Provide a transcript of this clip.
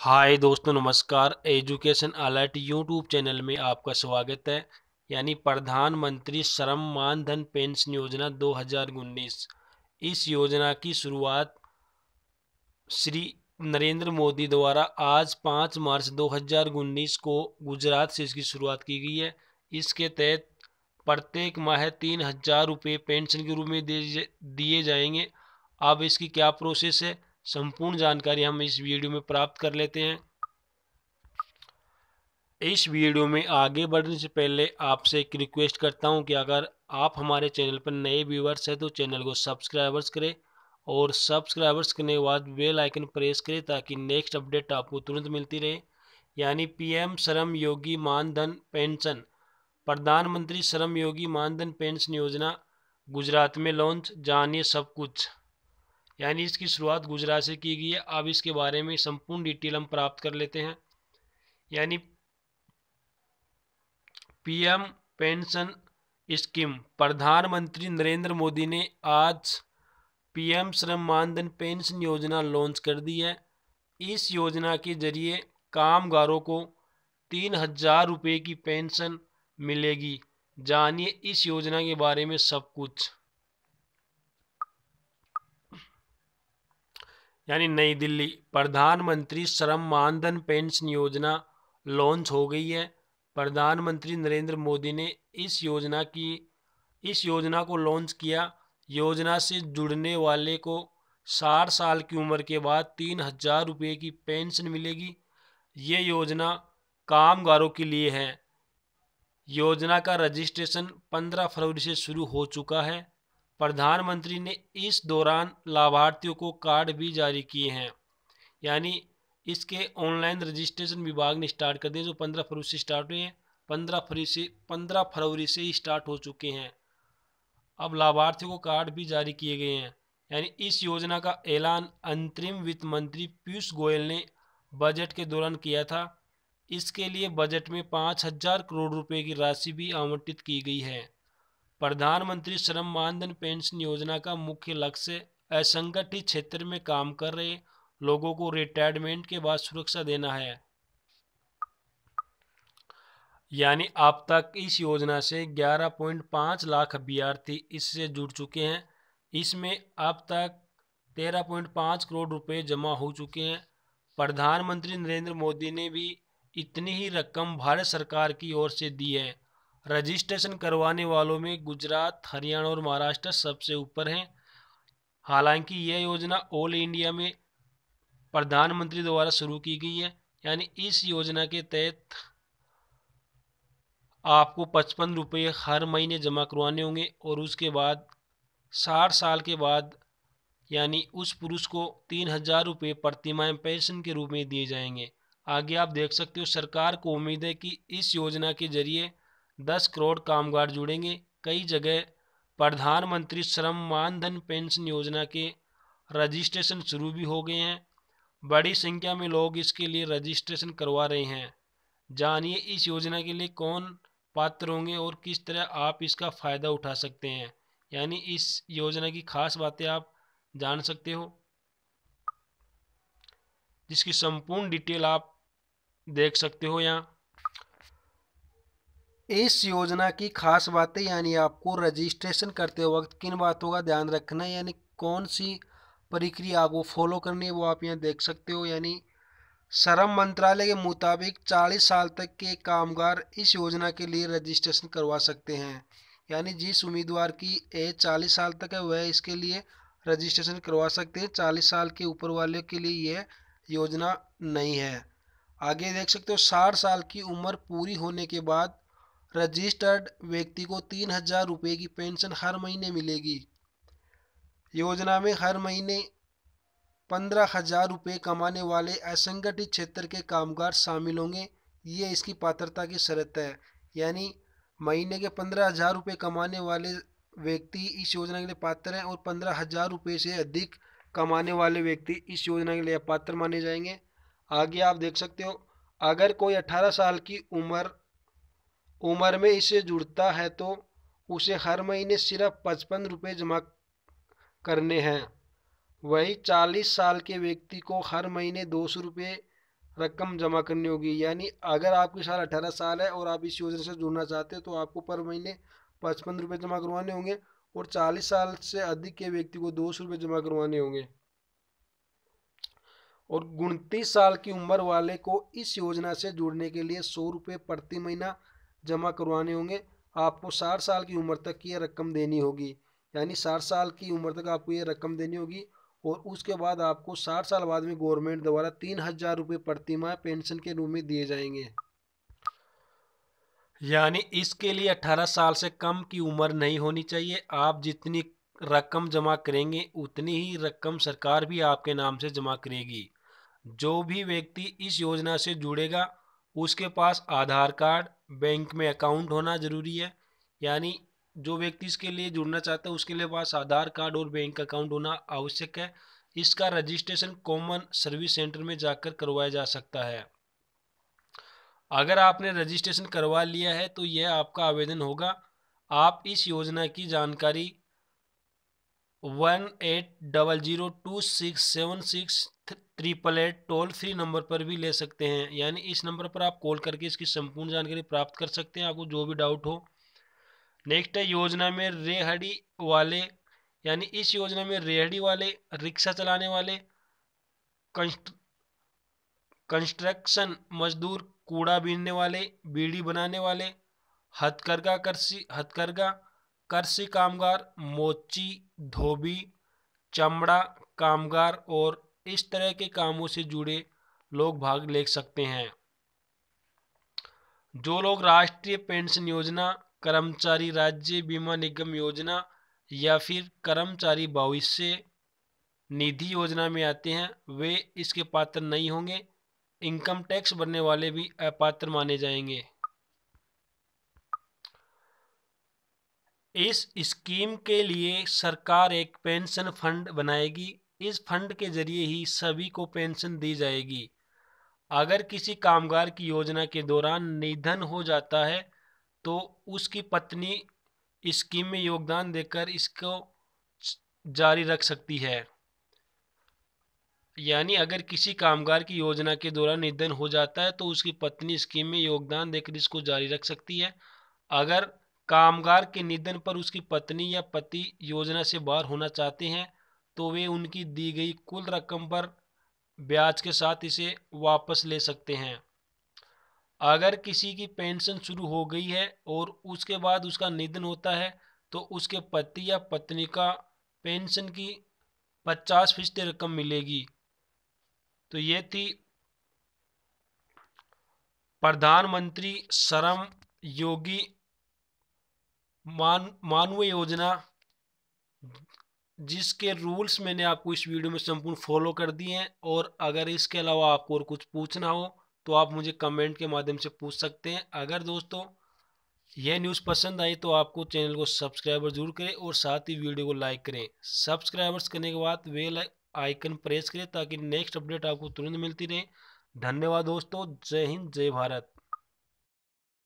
हाय दोस्तों नमस्कार education alert YouTube channel में आपका स्वागत है यानी प्रधानमंत्री श्रम मानधन पेंशन योजना 2019 इस योजना की शुरुआत श्री नरेंद्र मोदी द्वारा आज 5 मार्च 2019 को गुजरात से इसकी शुरुआत की गई है इसके तहत प्रत्येक माह तीन हजार रुपये पेंशन के रूप में दिए जाएंगे अब इसकी क्या प्रोसेस है संपूर्ण जानकारी हम इस वीडियो में प्राप्त कर लेते हैं इस वीडियो में आगे बढ़ने से पहले आपसे एक रिक्वेस्ट करता हूं कि अगर आप हमारे चैनल पर नए व्यूवर्स हैं तो चैनल को सब्सक्राइबर्स करें और सब्सक्राइबर्स करने के बाद बेल आइकन प्रेस करें ताकि नेक्स्ट अपडेट आपको तुरंत मिलती रहे यानी पीएम श्रम योगी मानधन पेंशन प्रधानमंत्री श्रम योगी मानधन पेंशन योजना गुजरात में लॉन्च जानिए सब कुछ यानी इसकी शुरुआत गुजरात से की गई है अब इसके बारे में संपूर्ण डिटेल हम प्राप्त कर लेते हैं यानी पीएम पेंशन स्कीम प्रधानमंत्री नरेंद्र मोदी ने आज पीएम श्रम मानधन पेंशन योजना लॉन्च कर दी है इस योजना के जरिए कामगारों को तीन हजार रुपये की पेंशन मिलेगी जानिए इस योजना के बारे में सब कुछ यानी नई दिल्ली प्रधानमंत्री श्रम मानधन पेंशन योजना लॉन्च हो गई है प्रधानमंत्री नरेंद्र मोदी ने इस योजना की इस योजना को लॉन्च किया योजना से जुड़ने वाले को साठ साल की उम्र के बाद तीन हजार रुपये की पेंशन मिलेगी ये योजना कामगारों के लिए है योजना का रजिस्ट्रेशन पंद्रह फरवरी से शुरू हो चुका है प्रधानमंत्री ने इस दौरान लाभार्थियों को कार्ड भी जारी किए हैं यानी इसके ऑनलाइन रजिस्ट्रेशन विभाग ने स्टार्ट कर दिए जो पंद्रह फरवरी से स्टार्ट हुए हैं पंद्रह फरवरी से पंद्रह फरवरी से ही स्टार्ट हो चुके हैं अब लाभार्थियों को कार्ड भी जारी किए गए हैं यानी इस योजना का ऐलान अंतरिम वित्त मंत्री पीयूष गोयल ने बजट के दौरान किया था इसके लिए बजट में पाँच हजार करोड़ रुपए की राशि भी आवंटित की गई है प्रधानमंत्री श्रम मानधन पेंशन योजना का मुख्य लक्ष्य असंगठित क्षेत्र में काम कर रहे लोगों को रिटायरमेंट के बाद सुरक्षा देना है यानी अब तक इस योजना से 11.5 लाख अभ्यार्थी इससे जुड़ चुके हैं इसमें अब तक 13.5 करोड़ रुपए जमा हो चुके हैं प्रधानमंत्री नरेंद्र मोदी ने भी इतनी ही रकम भारत सरकार की ओर से दी है रजिस्ट्रेशन करवाने वालों में गुजरात हरियाणा और महाराष्ट्र सबसे ऊपर हैं हालांकि यह योजना ऑल इंडिया में प्रधानमंत्री द्वारा शुरू की गई है यानी इस योजना के तहत आपको पचपन रुपये हर महीने जमा करवाने होंगे और उसके बाद साठ साल के बाद यानी उस पुरुष को तीन हजार रुपये प्रतिमाह पेंशन के रूप में दिए जाएंगे आगे आप देख सकते हो सरकार को उम्मीद है कि इस योजना के जरिए दस करोड़ कामगार जुड़ेंगे कई जगह प्रधानमंत्री श्रम मानधन पेंशन योजना के रजिस्ट्रेशन शुरू भी हो गए हैं बड़ी संख्या में लोग इसके लिए रजिस्ट्रेशन करवा रहे हैं जानिए इस योजना के लिए कौन पात्र होंगे और किस तरह आप इसका फ़ायदा उठा सकते हैं यानी इस योजना की खास बातें आप जान सकते हो जिसकी संपूर्ण डिटेल आप देख सकते हो यहाँ इस योजना की खास बातें यानी आपको रजिस्ट्रेशन करते वक्त किन बातों का ध्यान रखना है यानी कौन सी प्रक्रिया आपको फॉलो करनी है वो आप यहाँ देख सकते हो यानी श्रम मंत्रालय के मुताबिक 40 साल तक के कामगार इस योजना के लिए रजिस्ट्रेशन करवा सकते हैं यानी जिस उम्मीदवार की एज चालीस साल तक है वह इसके लिए रजिस्ट्रेशन करवा सकते हैं चालीस साल के ऊपर वाले के लिए यह योजना नहीं है आगे देख सकते हो साठ साल की उम्र पूरी होने के बाद रजिस्टर्ड व्यक्ति को तीन हजार रुपये की पेंशन हर महीने मिलेगी योजना में हर महीने पंद्रह हजार रुपये कमाने वाले असंगठित क्षेत्र के कामगार शामिल होंगे ये इसकी पात्रता की शर्त है यानी महीने के पंद्रह हजार रुपये कमाने वाले व्यक्ति इस योजना के लिए पात्र हैं और पंद्रह हजार रुपये से अधिक कमाने वाले व्यक्ति इस योजना के लिए पात्र माने जाएंगे आगे आप देख सकते हो अगर कोई अठारह साल की उम्र उम्र में इसे जुड़ता है तो उसे हर महीने सिर्फ पचपन रुपये जमा करने हैं वही चालीस साल के व्यक्ति को हर महीने दो सौ रुपये रकम जमा करनी होगी यानी अगर आपकी साल अठारह साल है और आप इस योजना से जुड़ना चाहते हो तो आपको पर महीने पचपन रुपये जमा करवाने होंगे और चालीस साल से अधिक के व्यक्ति को दो सौ रुपये जमा करवाने होंगे और उनतीस साल की उम्र वाले को इस योजना से जुड़ने के लिए सौ रुपये प्रति महीना जमा करवाने होंगे आपको साठ साल की उम्र तक ये रकम देनी होगी यानी साठ साल की उम्र तक आपको ये रकम देनी होगी और उसके बाद आपको साठ साल बाद में गवर्नमेंट द्वारा तीन हज़ार रुपये प्रतिमा पेंशन के रूप में दिए जाएंगे यानी इसके लिए अठारह साल से कम की उम्र नहीं होनी चाहिए आप जितनी रकम जमा करेंगे उतनी ही रकम सरकार भी आपके नाम से जमा करेगी जो भी व्यक्ति इस योजना से जुड़ेगा उसके पास आधार कार्ड बैंक में अकाउंट होना ज़रूरी है यानी जो व्यक्ति इसके लिए जुड़ना चाहता है उसके लिए पास आधार कार्ड और बैंक अकाउंट होना आवश्यक है इसका रजिस्ट्रेशन कॉमन सर्विस सेंटर में जाकर करवाया जा सकता है अगर आपने रजिस्ट्रेशन करवा लिया है तो यह आपका आवेदन होगा आप इस योजना की जानकारी one eight double zero two six seven six triple eight toll free number पर भी ले सकते हैं यानी इस नंबर पर आप कॉल करके इसकी संपूर्ण जानकारी प्राप्त कर सकते हैं आपको जो भी डाउट हो नेक्स्ट है योजना में रेहड़ी वाले यानी इस योजना में रेहड़ी वाले रिक्शा चलाने वाले कंस्ट्रक्शन मजदूर कूड़ा बीनने वाले बीड़ी बनाने वाले हथकरघा कृषि हथकरघा कृषि कामगार मोची धोबी चमड़ा कामगार और इस तरह के कामों से जुड़े लोग भाग ले सकते हैं जो लोग राष्ट्रीय पेंशन योजना कर्मचारी राज्य बीमा निगम योजना या फिर कर्मचारी भविष्य निधि योजना में आते हैं वे इसके पात्र नहीं होंगे इनकम टैक्स भरने वाले भी अपात्र माने जाएंगे इस स्कीम के लिए सरकार एक पेंशन फंड बनाएगी इस फंड के जरिए ही सभी को पेंशन दी जाएगी अगर किसी कामगार की योजना के दौरान निधन हो जाता है तो उसकी पत्नी स्कीम में योगदान देकर इसको जारी रख सकती है यानी अगर किसी कामगार की योजना के दौरान निधन हो जाता है तो उसकी पत्नी स्कीम में योगदान देकर इसको जारी रख सकती है अगर कामगार के निधन पर उसकी पत्नी या पति योजना से बाहर होना चाहते हैं तो वे उनकी दी गई कुल रकम पर ब्याज के साथ इसे वापस ले सकते हैं अगर किसी की पेंशन शुरू हो गई है और उसके बाद उसका निधन होता है तो उसके पति या पत्नी का पेंशन की पचास फीसदी रकम मिलेगी तो ये थी प्रधानमंत्री श्रम योगी मान मानव योजना जिसके रूल्स मैंने आपको इस वीडियो में संपूर्ण फॉलो कर दिए हैं और अगर इसके अलावा आपको और कुछ पूछना हो तो आप मुझे कमेंट के माध्यम से पूछ सकते हैं अगर दोस्तों यह न्यूज़ पसंद आई तो आपको चैनल को सब्सक्राइबर जरूर करें और साथ ही वीडियो को लाइक करें सब्सक्राइबर्स करने के बाद वेल आइकन प्रेस करें ताकि नेक्स्ट अपडेट आपको तुरंत मिलती रहे धन्यवाद दोस्तों जय हिंद जय भारत